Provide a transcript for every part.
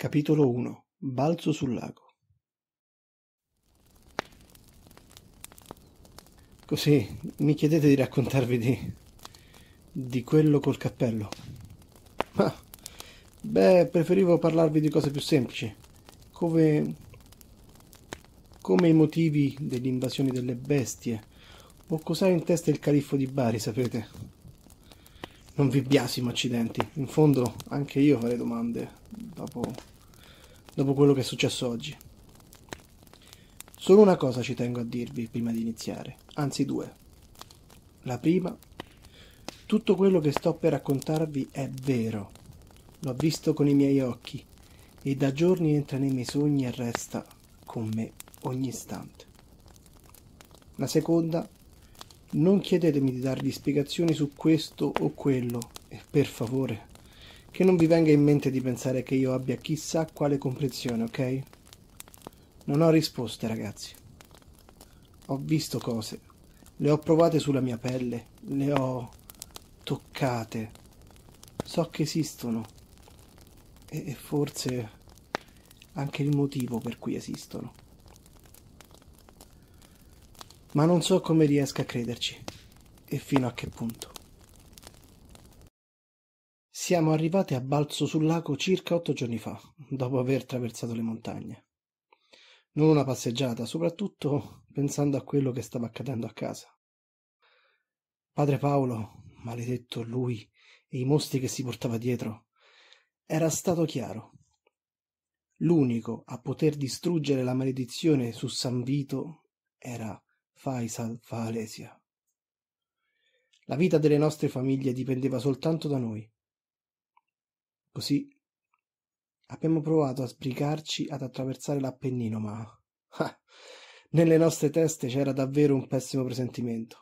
Capitolo 1 Balzo sul lago Così mi chiedete di raccontarvi di... di quello col cappello. Ma... Beh, preferivo parlarvi di cose più semplici, come... come i motivi dell'invasione delle bestie, o cos'ha in testa il califfo di Bari, sapete? Non vi biasimo, accidenti. In fondo anche io farei domande dopo dopo quello che è successo oggi. Solo una cosa ci tengo a dirvi prima di iniziare, anzi due. La prima, tutto quello che sto per raccontarvi è vero. L'ho visto con i miei occhi e da giorni entra nei miei sogni e resta con me ogni istante. La seconda, non chiedetemi di darvi spiegazioni su questo o quello e per favore che non vi venga in mente di pensare che io abbia chissà quale comprensione, ok? Non ho risposte, ragazzi. Ho visto cose, le ho provate sulla mia pelle, le ho toccate. So che esistono e, e forse anche il motivo per cui esistono. Ma non so come riesca a crederci e fino a che punto. Siamo arrivati a Balzo sul Lago circa otto giorni fa, dopo aver traversato le montagne. Non una passeggiata, soprattutto pensando a quello che stava accadendo a casa. Padre Paolo, maledetto lui e i mostri che si portava dietro, era stato chiaro. L'unico a poter distruggere la maledizione su San Vito era Faisal Faalesia. La vita delle nostre famiglie dipendeva soltanto da noi Così abbiamo provato a sbrigarci ad attraversare l'Appennino, ma ah, nelle nostre teste c'era davvero un pessimo presentimento.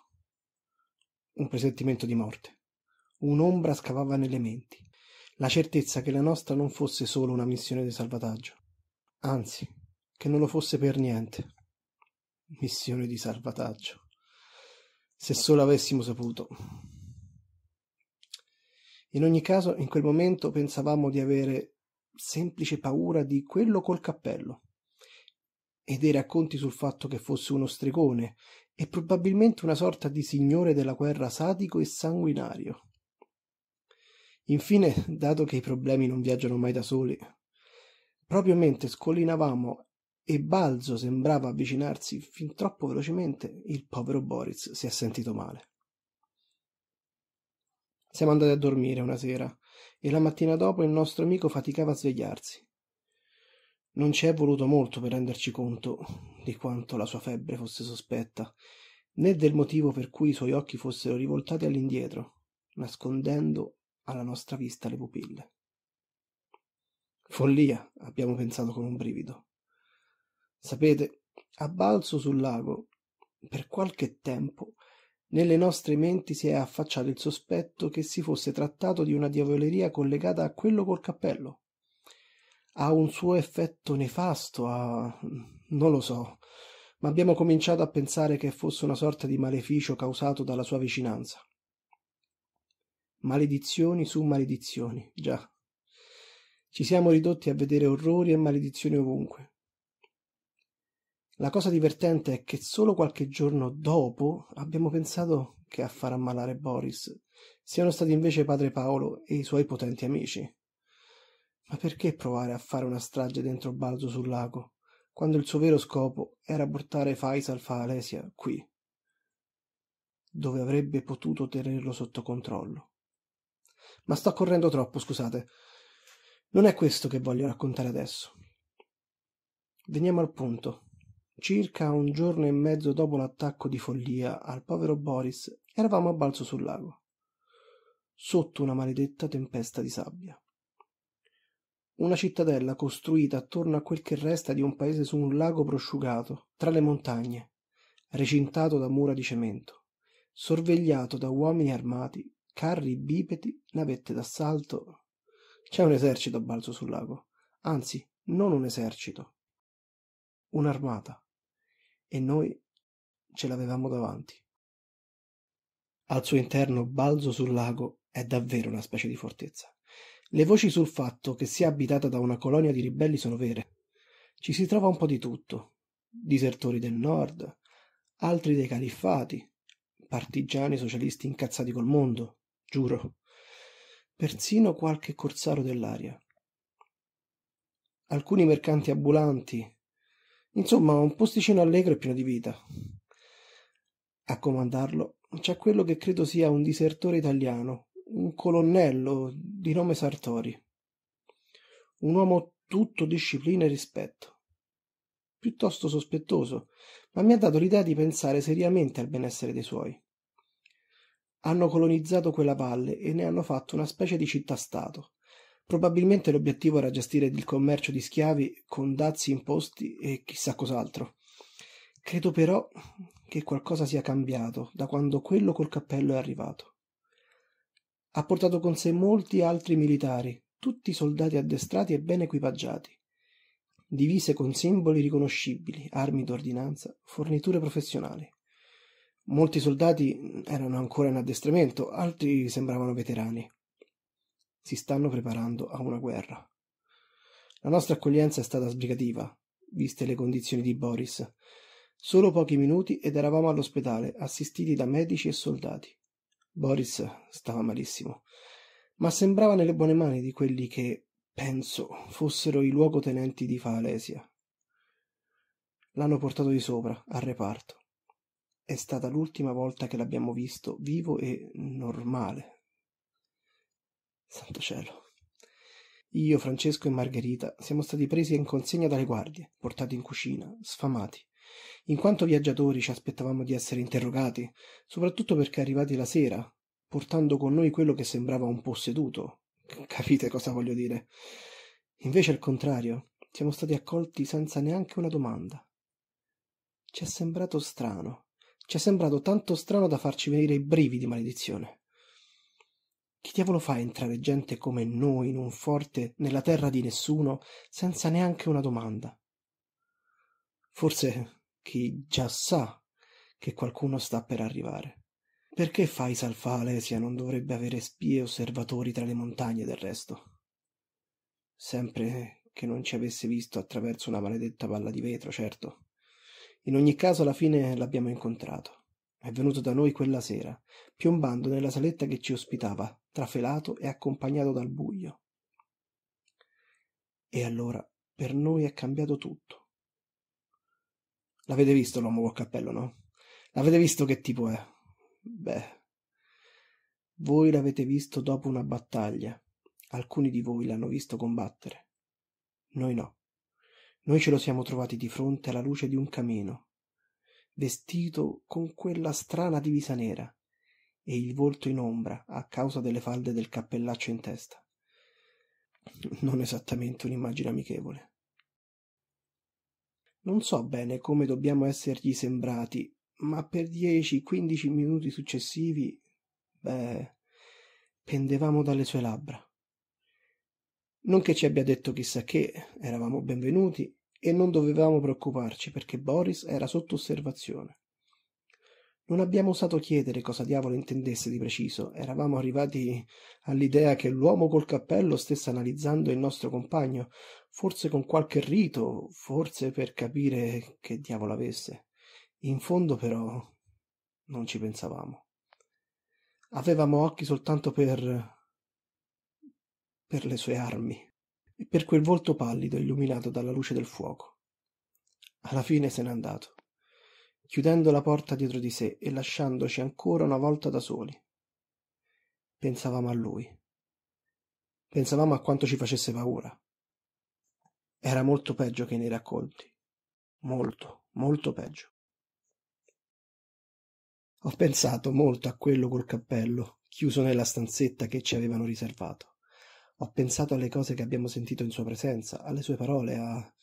Un presentimento di morte. Un'ombra scavava nelle menti, la certezza che la nostra non fosse solo una missione di salvataggio, anzi, che non lo fosse per niente. Missione di salvataggio. Se solo avessimo saputo. In ogni caso, in quel momento pensavamo di avere semplice paura di quello col cappello e dei racconti sul fatto che fosse uno stregone e probabilmente una sorta di signore della guerra sadico e sanguinario. Infine, dato che i problemi non viaggiano mai da soli, proprio mentre scollinavamo e Balzo sembrava avvicinarsi fin troppo velocemente, il povero Boris si è sentito male. Siamo andati a dormire una sera e la mattina dopo il nostro amico faticava a svegliarsi. Non ci è voluto molto per renderci conto di quanto la sua febbre fosse sospetta, né del motivo per cui i suoi occhi fossero rivoltati all'indietro, nascondendo alla nostra vista le pupille. Follia, abbiamo pensato con un brivido. Sapete, a balzo sul lago, per qualche tempo, nelle nostre menti si è affacciato il sospetto che si fosse trattato di una diavoleria collegata a quello col cappello ha un suo effetto nefasto ha non lo so ma abbiamo cominciato a pensare che fosse una sorta di maleficio causato dalla sua vicinanza maledizioni su maledizioni già ci siamo ridotti a vedere orrori e maledizioni ovunque la cosa divertente è che solo qualche giorno dopo abbiamo pensato che a far ammalare Boris siano stati invece padre Paolo e i suoi potenti amici. Ma perché provare a fare una strage dentro Balzo sul lago, quando il suo vero scopo era portare Faisal fa Alesia qui, dove avrebbe potuto tenerlo sotto controllo? Ma sto correndo troppo, scusate. Non è questo che voglio raccontare adesso. Veniamo al punto. Circa un giorno e mezzo dopo l'attacco di follia al povero Boris, eravamo a balzo sul lago, sotto una maledetta tempesta di sabbia. Una cittadella costruita attorno a quel che resta di un paese su un lago prosciugato, tra le montagne, recintato da mura di cemento, sorvegliato da uomini armati, carri bipedi, navette d'assalto. C'è un esercito a balzo sul lago, anzi, non un esercito, un'armata e noi ce l'avevamo davanti. Al suo interno Balzo sul lago è davvero una specie di fortezza. Le voci sul fatto che sia abitata da una colonia di ribelli sono vere. Ci si trova un po' di tutto. Disertori del nord, altri dei califfati, partigiani socialisti incazzati col mondo, giuro. Persino qualche corsaro dell'aria. Alcuni mercanti ambulanti, Insomma, un posticino allegro e pieno di vita. A comandarlo c'è quello che credo sia un disertore italiano, un colonnello di nome Sartori. Un uomo tutto disciplina e rispetto. Piuttosto sospettoso, ma mi ha dato l'idea di pensare seriamente al benessere dei suoi. Hanno colonizzato quella valle e ne hanno fatto una specie di città-stato Probabilmente l'obiettivo era gestire il commercio di schiavi con dazi imposti e chissà cos'altro. Credo però che qualcosa sia cambiato da quando quello col cappello è arrivato. Ha portato con sé molti altri militari, tutti soldati addestrati e ben equipaggiati, divise con simboli riconoscibili, armi d'ordinanza, forniture professionali. Molti soldati erano ancora in addestramento, altri sembravano veterani si stanno preparando a una guerra. La nostra accoglienza è stata sbrigativa, viste le condizioni di Boris. Solo pochi minuti ed eravamo all'ospedale, assistiti da medici e soldati. Boris stava malissimo, ma sembrava nelle buone mani di quelli che, penso, fossero i luogotenenti di Falesia. L'hanno portato di sopra, al reparto. È stata l'ultima volta che l'abbiamo visto vivo e normale, Santo cielo. Io, Francesco e Margherita siamo stati presi in consegna dalle guardie, portati in cucina, sfamati. In quanto viaggiatori ci aspettavamo di essere interrogati, soprattutto perché arrivati la sera, portando con noi quello che sembrava un posseduto. Capite cosa voglio dire? Invece al contrario, siamo stati accolti senza neanche una domanda. Ci è sembrato strano. Ci è sembrato tanto strano da farci venire i brividi, maledizione. Chi diavolo fa entrare gente come noi in un forte, nella terra di nessuno, senza neanche una domanda? Forse chi già sa che qualcuno sta per arrivare. Perché Faisal Falesia non dovrebbe avere spie e osservatori tra le montagne del resto? Sempre che non ci avesse visto attraverso una maledetta palla di vetro, certo. In ogni caso alla fine l'abbiamo incontrato. È venuto da noi quella sera, piombando nella saletta che ci ospitava, trafelato e accompagnato dal buio. E allora per noi è cambiato tutto. L'avete visto l'uomo col cappello, no? L'avete visto che tipo è? Beh, voi l'avete visto dopo una battaglia. Alcuni di voi l'hanno visto combattere. Noi no. Noi ce lo siamo trovati di fronte alla luce di un camino, vestito con quella strana divisa nera, e il volto in ombra a causa delle falde del cappellaccio in testa. Non esattamente un'immagine amichevole. Non so bene come dobbiamo essergli sembrati, ma per dieci, quindici minuti successivi, beh, pendevamo dalle sue labbra. Non che ci abbia detto chissà che, eravamo benvenuti e non dovevamo preoccuparci perché Boris era sotto osservazione. Non abbiamo osato chiedere cosa diavolo intendesse di preciso, eravamo arrivati all'idea che l'uomo col cappello stesse analizzando il nostro compagno, forse con qualche rito, forse per capire che diavolo avesse. In fondo però non ci pensavamo. Avevamo occhi soltanto per... per le sue armi e per quel volto pallido illuminato dalla luce del fuoco. Alla fine se n'è andato chiudendo la porta dietro di sé e lasciandoci ancora una volta da soli. Pensavamo a lui. Pensavamo a quanto ci facesse paura. Era molto peggio che nei racconti. Molto, molto peggio. Ho pensato molto a quello col cappello, chiuso nella stanzetta che ci avevano riservato. Ho pensato alle cose che abbiamo sentito in sua presenza, alle sue parole, a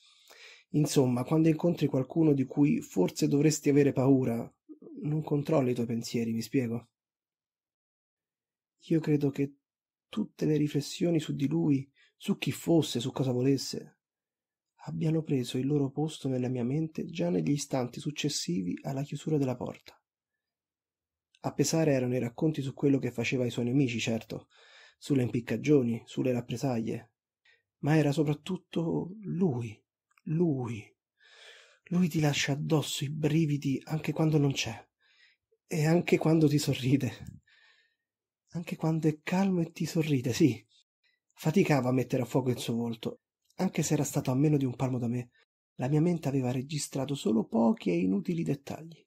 Insomma, quando incontri qualcuno di cui forse dovresti avere paura, non controlli i tuoi pensieri, mi spiego. Io credo che tutte le riflessioni su di lui, su chi fosse, su cosa volesse, abbiano preso il loro posto nella mia mente già negli istanti successivi alla chiusura della porta. A pesare erano i racconti su quello che faceva ai suoi nemici, certo, sulle impiccagioni, sulle rappresaglie, ma era soprattutto lui lui. Lui ti lascia addosso i brividi anche quando non c'è, e anche quando ti sorride. Anche quando è calmo e ti sorride, sì. Faticava a mettere a fuoco il suo volto, anche se era stato a meno di un palmo da me. La mia mente aveva registrato solo pochi e inutili dettagli.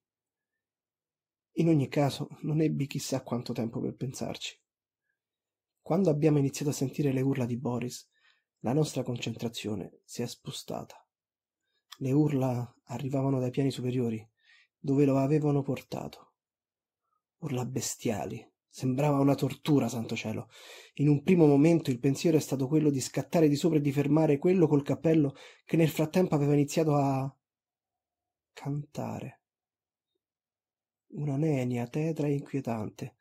In ogni caso, non ebbi chissà quanto tempo per pensarci. Quando abbiamo iniziato a sentire le urla di Boris, la nostra concentrazione si è spostata. Le urla arrivavano dai piani superiori, dove lo avevano portato. Urla bestiali. Sembrava una tortura, santo cielo. In un primo momento il pensiero è stato quello di scattare di sopra e di fermare quello col cappello che nel frattempo aveva iniziato a cantare. Una nenia tetra e inquietante,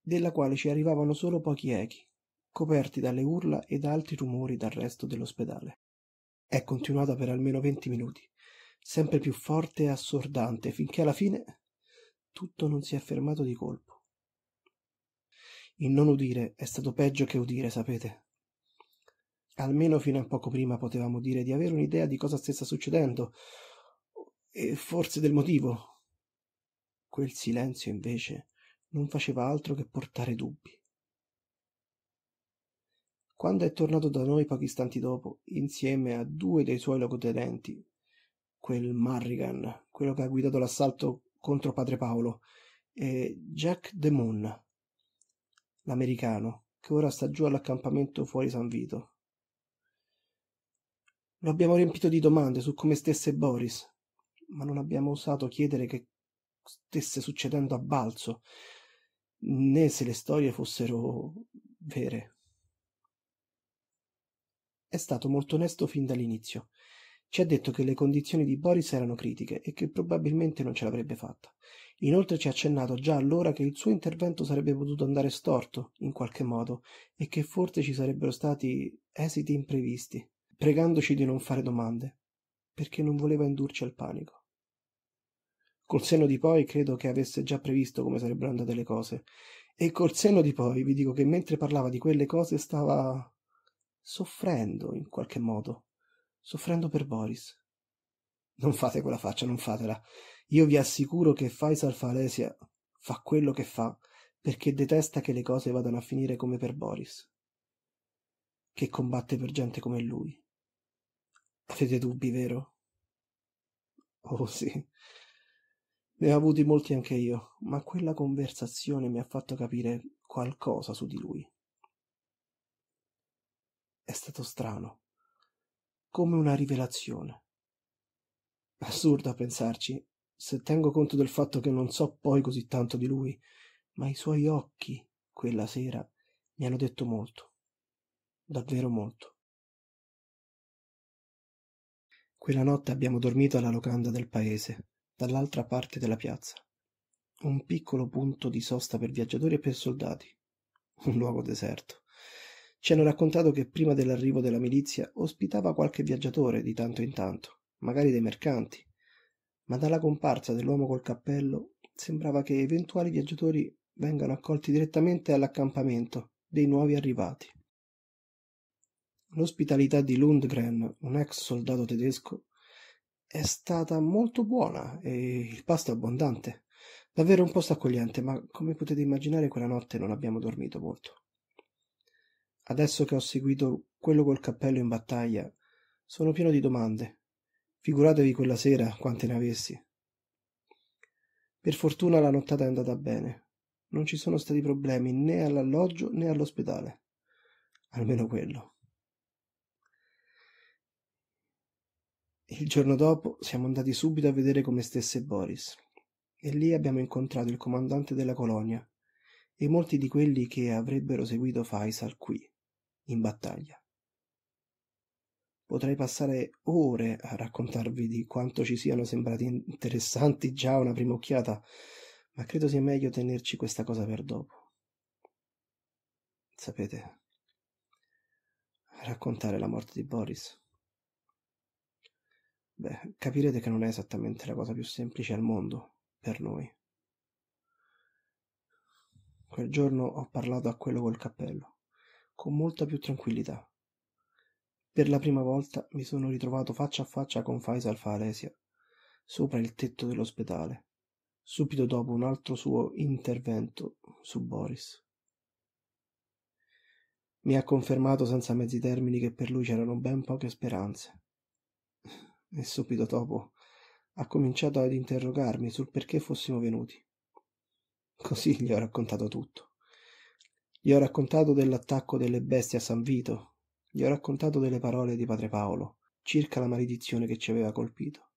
della quale ci arrivavano solo pochi echi, coperti dalle urla e da altri rumori dal resto dell'ospedale è continuata per almeno venti minuti, sempre più forte e assordante, finché alla fine tutto non si è fermato di colpo. Il non udire è stato peggio che udire, sapete. Almeno fino a poco prima potevamo dire di avere un'idea di cosa stesse succedendo e forse del motivo. Quel silenzio invece non faceva altro che portare dubbi. Quando è tornato da noi pochi istanti dopo, insieme a due dei suoi locotenenti, quel Marrigan, quello che ha guidato l'assalto contro Padre Paolo, e Jack DeMoon, l'americano, che ora sta giù all'accampamento fuori San Vito. Lo abbiamo riempito di domande su come stesse Boris, ma non abbiamo osato chiedere che stesse succedendo a Balzo, né se le storie fossero vere è stato molto onesto fin dall'inizio. Ci ha detto che le condizioni di Boris erano critiche e che probabilmente non ce l'avrebbe fatta. Inoltre ci ha accennato già allora che il suo intervento sarebbe potuto andare storto, in qualche modo, e che forse ci sarebbero stati esiti imprevisti, pregandoci di non fare domande, perché non voleva indurci al panico. Col senno di poi credo che avesse già previsto come sarebbero andate le cose. E col senno di poi vi dico che mentre parlava di quelle cose stava soffrendo in qualche modo, soffrendo per Boris. Non fate quella faccia, non fatela. Io vi assicuro che Faisal Falesia fa quello che fa perché detesta che le cose vadano a finire come per Boris, che combatte per gente come lui. Avete dubbi, vero? Oh sì, ne ho avuti molti anche io, ma quella conversazione mi ha fatto capire qualcosa su di lui. È stato strano, come una rivelazione. Assurdo a pensarci, se tengo conto del fatto che non so poi così tanto di lui, ma i suoi occhi, quella sera, mi hanno detto molto, davvero molto. Quella notte abbiamo dormito alla locanda del paese, dall'altra parte della piazza. Un piccolo punto di sosta per viaggiatori e per soldati. Un luogo deserto. Ci hanno raccontato che prima dell'arrivo della milizia ospitava qualche viaggiatore di tanto in tanto, magari dei mercanti, ma dalla comparsa dell'uomo col cappello sembrava che eventuali viaggiatori vengano accolti direttamente all'accampamento dei nuovi arrivati. L'ospitalità di Lundgren, un ex soldato tedesco, è stata molto buona e il pasto abbondante. Davvero un posto accogliente, ma come potete immaginare quella notte non abbiamo dormito molto. Adesso che ho seguito quello col cappello in battaglia, sono pieno di domande. Figuratevi quella sera quante ne avessi. Per fortuna la nottata è andata bene. Non ci sono stati problemi né all'alloggio né all'ospedale. Almeno quello. Il giorno dopo siamo andati subito a vedere come stesse Boris. E lì abbiamo incontrato il comandante della colonia e molti di quelli che avrebbero seguito Faisal qui in battaglia. Potrei passare ore a raccontarvi di quanto ci siano sembrati interessanti già una prima occhiata, ma credo sia meglio tenerci questa cosa per dopo. Sapete, raccontare la morte di Boris. Beh, capirete che non è esattamente la cosa più semplice al mondo per noi. Quel giorno ho parlato a quello col cappello con molta più tranquillità. Per la prima volta mi sono ritrovato faccia a faccia con Faisal Falesia, sopra il tetto dell'ospedale, subito dopo un altro suo intervento su Boris. Mi ha confermato senza mezzi termini che per lui c'erano ben poche speranze. E subito dopo ha cominciato ad interrogarmi sul perché fossimo venuti. Così gli ho raccontato tutto. Gli ho raccontato dell'attacco delle bestie a San Vito, gli ho raccontato delle parole di padre Paolo circa la maledizione che ci aveva colpito.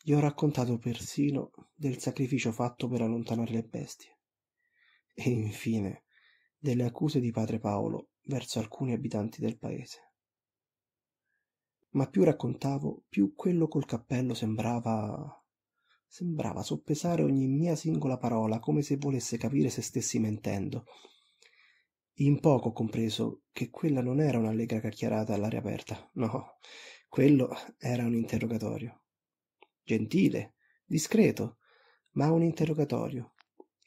Gli ho raccontato persino del sacrificio fatto per allontanare le bestie. E infine delle accuse di padre Paolo verso alcuni abitanti del paese. Ma più raccontavo, più quello col cappello sembrava Sembrava soppesare ogni mia singola parola come se volesse capire se stessi mentendo. In poco ho compreso che quella non era un'allegra chiacchierata all'aria aperta, no, quello era un interrogatorio. Gentile, discreto, ma un interrogatorio,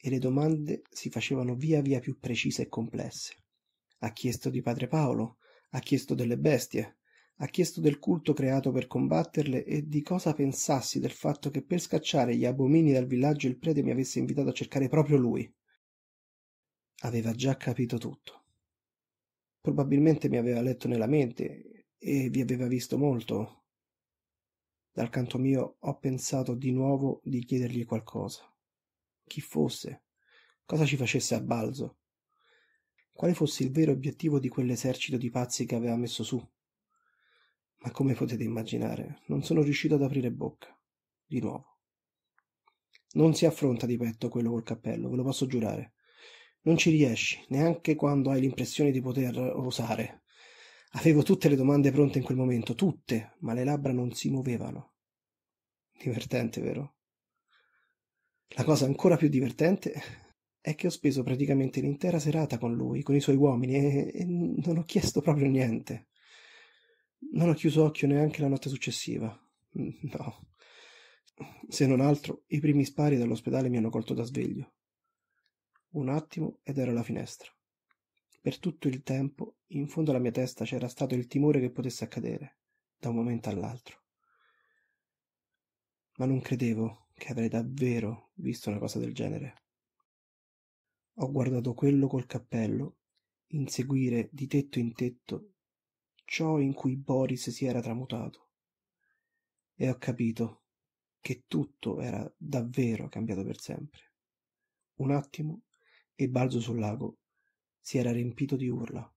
e le domande si facevano via via più precise e complesse. Ha chiesto di padre Paolo, ha chiesto delle bestie, ha chiesto del culto creato per combatterle e di cosa pensassi del fatto che per scacciare gli abomini dal villaggio il prete mi avesse invitato a cercare proprio lui. Aveva già capito tutto. Probabilmente mi aveva letto nella mente e vi aveva visto molto. Dal canto mio ho pensato di nuovo di chiedergli qualcosa. Chi fosse? Cosa ci facesse a balzo? Quale fosse il vero obiettivo di quell'esercito di pazzi che aveva messo su? Ma come potete immaginare, non sono riuscito ad aprire bocca. Di nuovo. Non si affronta di petto quello col cappello, ve lo posso giurare. Non ci riesci, neanche quando hai l'impressione di poter osare. Avevo tutte le domande pronte in quel momento, tutte, ma le labbra non si muovevano. Divertente, vero? La cosa ancora più divertente è che ho speso praticamente l'intera serata con lui, con i suoi uomini, e, e non ho chiesto proprio niente. Non ho chiuso occhio neanche la notte successiva. Mm, no. Se non altro, i primi spari dall'ospedale mi hanno colto da sveglio. Un attimo ed ero alla finestra. Per tutto il tempo, in fondo alla mia testa c'era stato il timore che potesse accadere, da un momento all'altro. Ma non credevo che avrei davvero visto una cosa del genere. Ho guardato quello col cappello inseguire di tetto in tetto ciò in cui Boris si era tramutato. E ho capito che tutto era davvero cambiato per sempre. Un attimo e Balzo sul lago si era riempito di urla.